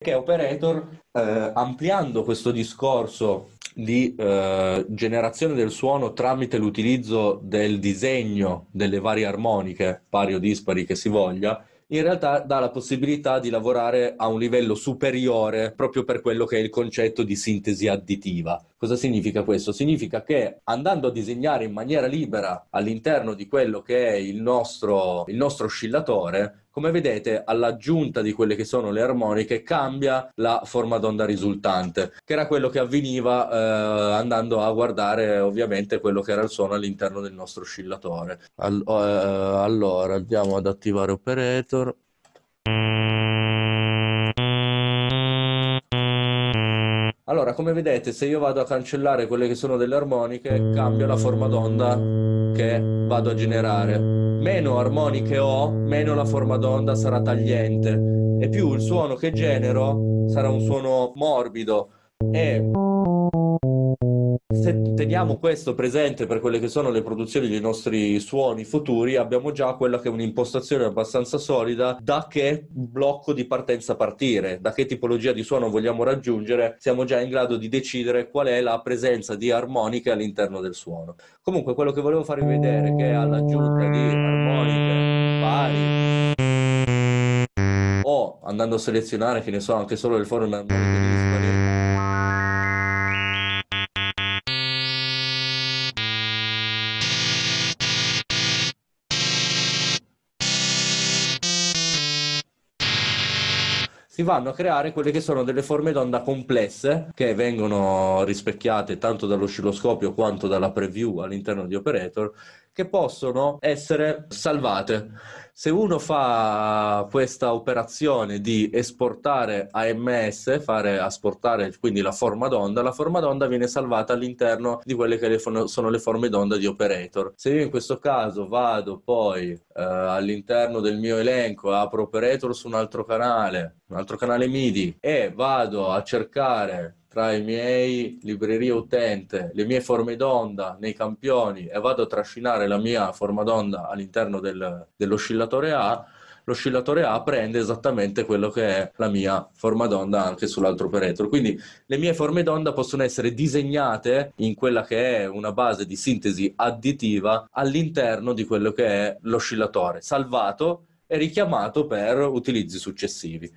che Operator, eh, ampliando questo discorso di eh, generazione del suono tramite l'utilizzo del disegno delle varie armoniche, pari o dispari che si voglia, in realtà dà la possibilità di lavorare a un livello superiore proprio per quello che è il concetto di sintesi additiva. Cosa significa questo? Significa che andando a disegnare in maniera libera all'interno di quello che è il nostro, il nostro oscillatore, come vedete all'aggiunta di quelle che sono le armoniche cambia la forma d'onda risultante che era quello che avveniva eh, andando a guardare ovviamente quello che era il suono all'interno del nostro oscillatore All- eh, allora andiamo ad attivare operator Allora, come vedete, se io vado a cancellare quelle che sono delle armoniche, cambio la forma d'onda che vado a generare. Meno armoniche ho, meno la forma d'onda sarà tagliente e più il suono che genero sarà un suono morbido e se eh. teniamo questo presente per quelle che sono le produzioni dei nostri suoni futuri, abbiamo già quella che è un'impostazione abbastanza solida da che blocco di partenza partire, da che tipologia di suono vogliamo raggiungere, siamo già in grado di decidere qual è la presenza di armoniche all'interno del suono. Comunque quello che volevo farvi vedere è che all'aggiunta di armoniche pari o andando a selezionare, che ne so, anche solo il le forme armoniche dispari si vanno a creare quelle che sono delle forme d'onda complesse che vengono rispecchiate tanto dall'oscilloscopio quanto dalla preview all'interno di Operator che possono essere salvate. Se uno fa questa operazione di esportare AMS, fare asportare quindi la forma d'onda, la forma d'onda viene salvata all'interno di quelle che sono le forme d'onda di operator. Se io in questo caso vado poi eh, all'interno del mio elenco, apro operator su un altro canale, un altro canale MIDI e vado a cercare tra i miei librerie utente, le mie forme d'onda nei campioni e vado a trascinare la mia forma d'onda all'interno del, dell'oscillatore A, l'oscillatore A prende esattamente quello che è la mia forma d'onda anche sull'altro operator. Quindi le mie forme d'onda possono essere disegnate in quella che è una base di sintesi additiva all'interno di quello che è l'oscillatore, salvato e richiamato per utilizzi successivi.